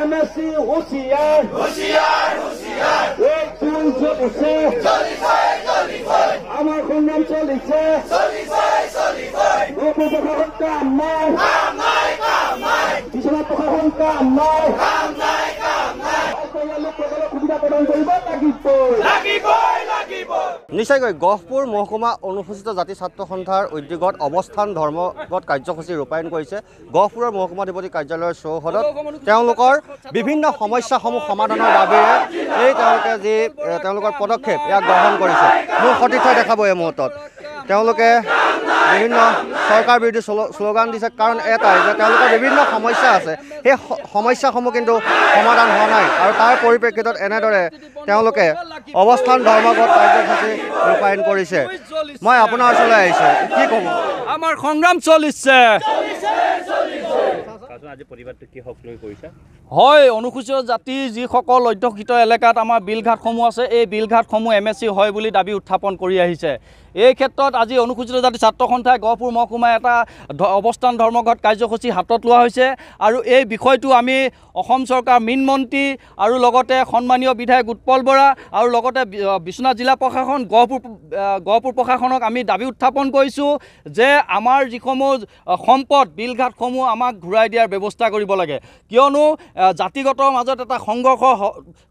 MSc হুশিয়ার এই চুল চলছে আমার কন্যাম চলিছে বিশ্বনাথ প্রশাসন কাম নাই নিশ্চয়কৈ গহপুৰ মহকুমা অনুসূচিত জাতি ছাত্ৰ সন্থাৰ উদ্যোগত অৱস্থান ধৰ্মগত কাৰ্যসূচী ৰূপায়ণ কৰিছে গহপুৰৰ মহকুমা অধিপতি কাৰ্যালয়ৰ চৌহদত তেওঁলোকৰ বিভিন্ন সমস্যাসমূহ সমাধানৰ বাবে এই তেওঁলোকে যি তেওঁলোকৰ পদক্ষেপ ইয়াক গ্ৰহণ কৰিছে মোৰ সতীৰ্থই দেখাব এই মুহূৰ্তত তেওঁলোকে বিভিন্ন চৰকাৰ বিৰোধী শ্লোগান দিছে কাৰণ এটাই যে তেওঁলোকৰ বিভিন্ন সমস্যা আছে সেই সমস্যাসমূহ কিন্তু সমাধান হোৱা নাই আৰু তাৰ পৰিপ্ৰেক্ষিতত এনেদৰে তেওঁলোকে অৱস্থান ধৰ্মঘট কাৰ্যসূচী ৰূপায়ণ কৰিছে মই আপোনাৰ ওচৰলৈ আহিছোঁ কি ক'ম আমাৰ সংগ্ৰাম চলিছে হয় অনুসূচিত জাতি যিসকল অধ্যক্ষিত এলেকাত আমাৰ বিলঘাটসমূহ আছে এই বিলঘাটসমূহ এম এছ চি হয় বুলি দাবী উত্থাপন কৰি আহিছে এই ক্ষেত্ৰত আজি অনুসূচিত জাতি ছাত্ৰ সন্থাই গহপুৰ মহকুমাই এটা অৱস্থান ধৰ্মঘট কাৰ্যসূচী হাতত লোৱা হৈছে আৰু এই বিষয়টো আমি অসম চৰকাৰ মীন মন্ত্ৰী আৰু লগতে সন্মানীয় বিধায়ক উৎপল বৰা আৰু লগতে বিশ্বনাথ জিলা প্ৰশাসন গহপুৰ গহপুৰ প্ৰশাসনক আমি দাবী উত্থাপন কৰিছোঁ যে আমাৰ যিসমূহ সম্পদ বিলঘাটসমূহ আমাক ঘূৰাই দিয়াৰ ব্যৱস্থা কৰিব লাগে কিয়নো জাতিগত মাজত এটা সংঘৰ্ষ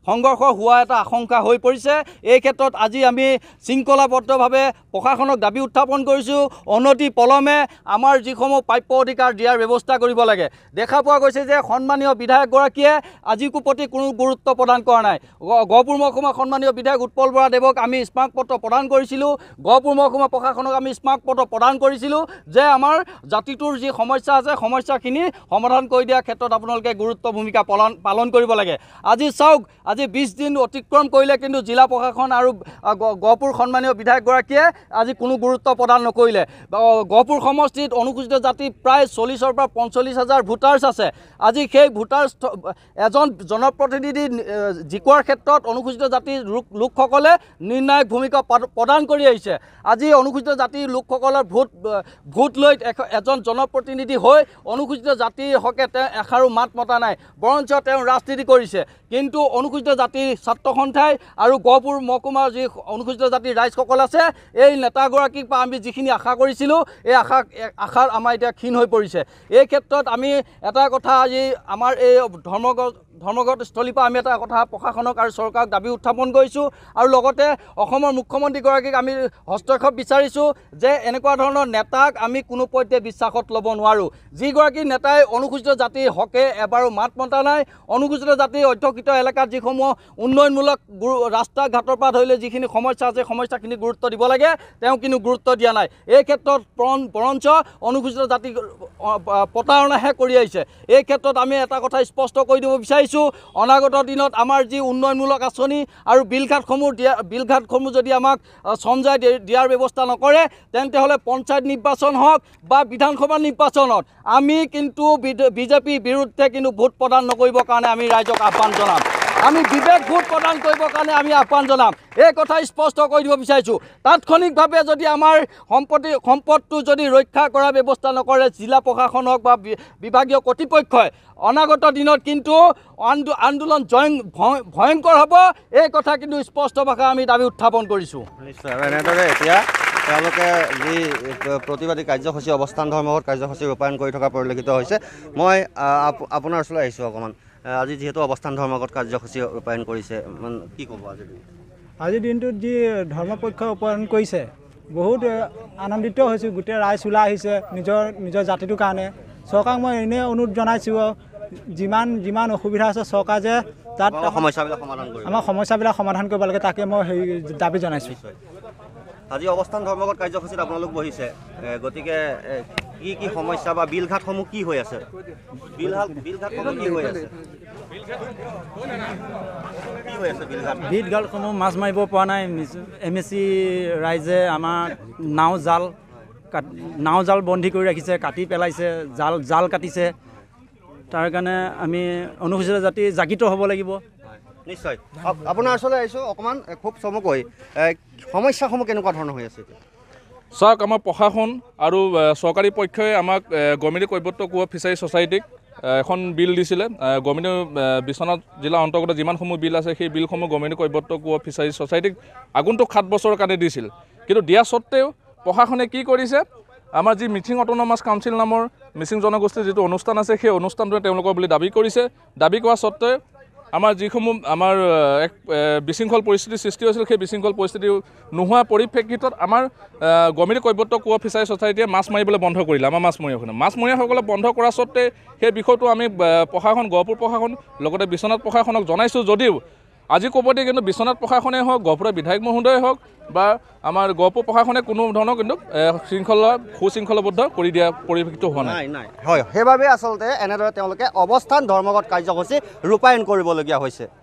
সংঘৰ্ষ হোৱা এটা আশংকা হৈ পৰিছে এই ক্ষেত্ৰত আজি আমি শৃংখলাবদ্ধভাৱে প্ৰশাসনক দাবী উত্থাপন কৰিছোঁ অনতি পলমে আমাৰ যিসমূহ প্ৰাপ্য অধিকাৰ দিয়াৰ ব্যৱস্থা কৰিব লাগে দেখা পোৱা গৈছে যে সন্মানীয় বিধায়কগৰাকীয়ে আজিকো প্ৰতি কোনো গুৰুত্ব প্ৰদান কৰা নাই গহপুৰ মহকুমা সন্মানীয় বিধায়ক উৎপল বৰাদেৱক আমি স্মাৰক পত্ৰ প্ৰদান কৰিছিলোঁ গহপুৰ মহকুমা প্ৰশাসনক আমি স্মাৰক পত্ৰ প্ৰদান কৰিছিলোঁ যে আমাৰ জাতিটোৰ যি সমস্যা আছে সমস্যাখিনি সমাধান কৰি দিয়াৰ ক্ষেত্ৰত আপোনালোকে গুৰুত্ব ভূমিকা ভূমিকা পালন পালন কৰিব লাগে আজি চাওক আজি বিশ দিন অতিক্ৰম কৰিলে কিন্তু জিলা প্ৰশাসন আৰু গহপুৰ সন্মানীয় বিধায়কগৰাকীয়ে আজি কোনো গুৰুত্ব প্ৰদান নকৰিলে গহপুৰ সমষ্টিত অনুসূচিত জাতি প্ৰায় চল্লিছৰ পৰা পঞ্চল্লিছ হাজাৰ ভোটাৰ্ছ আছে আজি সেই ভোটাৰ্ছ এজন জনপ্ৰতিনিধি জিকোৱাৰ ক্ষেত্ৰত অনুসূচিত জাতিৰ লোকসকলে নিৰ্ণায়ক ভূমিকা প্ৰদান কৰি আহিছে আজি অনুসূচিত জাতিৰ লোকসকলৰ ভোট ভোট লৈ এজন জনপ্ৰতিনিধি হৈ অনুসূচিত জাতিৰ হকে তেওঁ এষাৰো মাত মতা নাই বৰঞ্চ তেওঁ ৰাজনীতি কৰিছে কিন্তু অনুসূচিত জাতি ছাত্ৰ সন্থাই আৰু গহপুৰ মহকুমাৰ যি অনুসূচিত জাতিৰ ৰাইজসকল আছে এই নেতাগৰাকীৰ পৰা আমি যিখিনি আশা কৰিছিলোঁ এই আশা আশাৰ আমাৰ এতিয়া ক্ষীণ হৈ পৰিছে এই ক্ষেত্ৰত আমি এটা কথা আজি আমাৰ এই ধৰ্মগত ধৰ্মগত স্থলীৰ পৰা আমি এটা কথা প্ৰশাসনক আৰু চৰকাৰক দাবী উত্থাপন কৰিছোঁ আৰু লগতে অসমৰ মুখ্যমন্ত্ৰীগৰাকীক আমি হস্তক্ষেপ বিচাৰিছোঁ যে এনেকুৱা ধৰণৰ নেতাক আমি কোনো পৰ্যায়ে বিশ্বাসত ল'ব নোৱাৰোঁ যিগৰাকী নেতাই অনুসূচিত জাতিৰ হকে এবাৰো মাত মতা ঘটা নাই অনুসূচিত জাতি অধ্যক্ষিত এলেকাত যিসমূহ উন্নয়নমূলক ৰাস্তা ঘাটৰ পৰা ধৰি লৈ যিখিনি সমস্যা আছে সমস্যাখিনি গুৰুত্ব দিব লাগে তেওঁ কিন্তু গুৰুত্ব দিয়া নাই এই ক্ষেত্ৰত বৰঞ্চ অনুসূচিত জাতি প্ৰতাৰণাহে কৰি আহিছে এই ক্ষেত্ৰত আমি এটা কথা স্পষ্ট কৰি দিব বিচাৰিছোঁ অনাগত দিনত আমাৰ যি উন্নয়নমূলক আঁচনি আৰু বিলঘাটসমূহ দিয়া বিলঘাটসমূহ যদি আমাক চঞ্জাই দিয়াৰ ব্যৱস্থা নকৰে তেন্তেহ'লে পঞ্চায়ত নিৰ্বাচন হওক বা বিধানসভা নিৰ্বাচনত আমি কিন্তু বিজেপিৰ বিৰুদ্ধে কিন্তু ভোট প্ৰদান প্ৰদান নকৰিবৰ কাৰণে আমি ৰাইজক আহ্বান জনাম আমি বিবেক ভোট প্ৰদান কৰিবৰ কাৰণে আমি আহ্বান জনাম এই কথা স্পষ্ট কৰি দিব বিচাৰিছোঁ তাৎক্ষণিকভাৱে যদি আমাৰ সম্পত্তি সম্পদটো যদি ৰক্ষা কৰাৰ ব্যৱস্থা নকৰে জিলা প্ৰশাসনক বা বিভাগীয় কৰ্তৃপক্ষই অনাগত দিনত কিন্তু আন্দো আন্দোলন জয় ভয়ংকৰ হ'ব এই কথা কিন্তু স্পষ্ট ভাষা আমি দাবী উত্থাপন কৰিছোঁ নিশ্চয় এনেদৰে এতিয়া তেওঁলোকে যি প্ৰতিবাদী কাৰ্যসূচী অৱস্থান ধৰ্মঘট কাৰ্যসূচী ৰূপায়ণ কৰি থকা পৰিলক্ষিত হৈছে মই আপোনাৰ ওচৰলৈ আহিছোঁ অকণমান আজি যিহেতু অৱস্থান ধৰ্মঘট কাৰ্যসূচী ৰূপায়ণ কৰিছে কি ক'ব আজি আজি দিনটোত যি ধৰ্মপক্ষ ৰূপায়ণ কৰিছে বহুত আনন্দিত হৈছোঁ গোটেই ৰাইজ ওলাই আহিছে নিজৰ নিজৰ জাতিটোৰ কাৰণে চৰকাৰক মই এনেই অনুৰোধ জনাইছোঁ আৰু যিমান যিমান অসুবিধা আছে চৰকাৰ যে তাত সমস্যাবিলাক সমাধান আমাৰ সমস্যাবিলাক সমাধান কৰিব লাগে তাকে মই সেই দাবী জনাইছোঁ আজি অবস্থান ধৰ্মগত কাৰ্যসূচীত আপোনালোক বহিছে গতিকে কি কি সমস্যা বা বিলঘাটসমূহ কি হৈ আছে বিলঘাটসমূহ মাছ মাৰিব পৰা নাই এম এ চি ৰাইজে আমাৰ নাও জাল নাও জাল বন্দী কৰি ৰাখিছে কাটি পেলাইছে জাল জাল কাটিছে তাৰ কাৰণে আমি অনুসূচিত জাতি জাগৃত হ'ব লাগিব নিশ্চয় আপোনাৰ ওচৰলৈ আহিছোঁ অকণমান খুব চমুকৈ সমস্যাসমূহ কেনেকুৱা ধৰণৰ হৈ আছে চাওক আমাৰ প্ৰশাসন আৰু চৰকাৰী পক্ষই আমাক গমিনী কৈৱৰ্ত কোৱা ফিচাৰী ছ'চাইটিক এখন বিল দিছিলে গমিনী বিশ্বনাথ জিলাৰ অন্তৰ্গত যিমানসমূহ বিল আছে সেই বিলসমূহ গমিনী কৈৱৰ্ত কোৱা ফিচাৰী ছ'চাইটিক আগন্তুক সাত বছৰৰ কাৰণে দিছিল কিন্তু দিয়া স্বত্তেও প্ৰশাসনে কি কৰিছে আমাৰ যি মিচিং অট'নমাছ কাউঞ্চিল নামৰ মিচিং জনগোষ্ঠীৰ যিটো অনুষ্ঠান আছে সেই অনুষ্ঠানটোৱে তেওঁলোকৰ বুলি দাবী কৰিছে দাবী কৰা স্বত্তেও আমাৰ যিসমূহ আমাৰ এক বিশৃংখল পৰিস্থিতিৰ সৃষ্টি হৈছিল সেই বিশৃংখল পৰিস্থিতি নোহোৱা পৰিপ্ৰেক্ষিতত আমাৰ গমিৰি কৈব্যত কোৱা ফিচাৰী ছচাইটিয়ে মাছ মাৰিবলৈ বন্ধ কৰিলে আমাৰ মাছমৰীয়াসকলে মাছমৰীয়াসকলে বন্ধ কৰা স্বত্তে সেই বিষয়টো আমি প্ৰশাসন গহপুৰ প্ৰশাসন লগতে বিশ্বনাথ প্ৰশাসনক জনাইছোঁ যদিও আজি ক'ব দিয়ে কিন্তু বিশ্বনাথ প্ৰশাসনেই হওক গহপুৰৰ বিধায়ক মহোদয়ে হওক বা আমাৰ গহপুৰ প্ৰশাসনে কোনো ধৰণৰ কিন্তু শৃংখলা সুশৃংখলাবদ্ধ কৰি দিয়া পৰিপ্ৰেক্ষিত হোৱা নাই নাই হয় সেইবাবে আচলতে এনেদৰে তেওঁলোকে অৱস্থান ধৰ্মগত কাৰ্যসূচী ৰূপায়ণ কৰিবলগীয়া হৈছে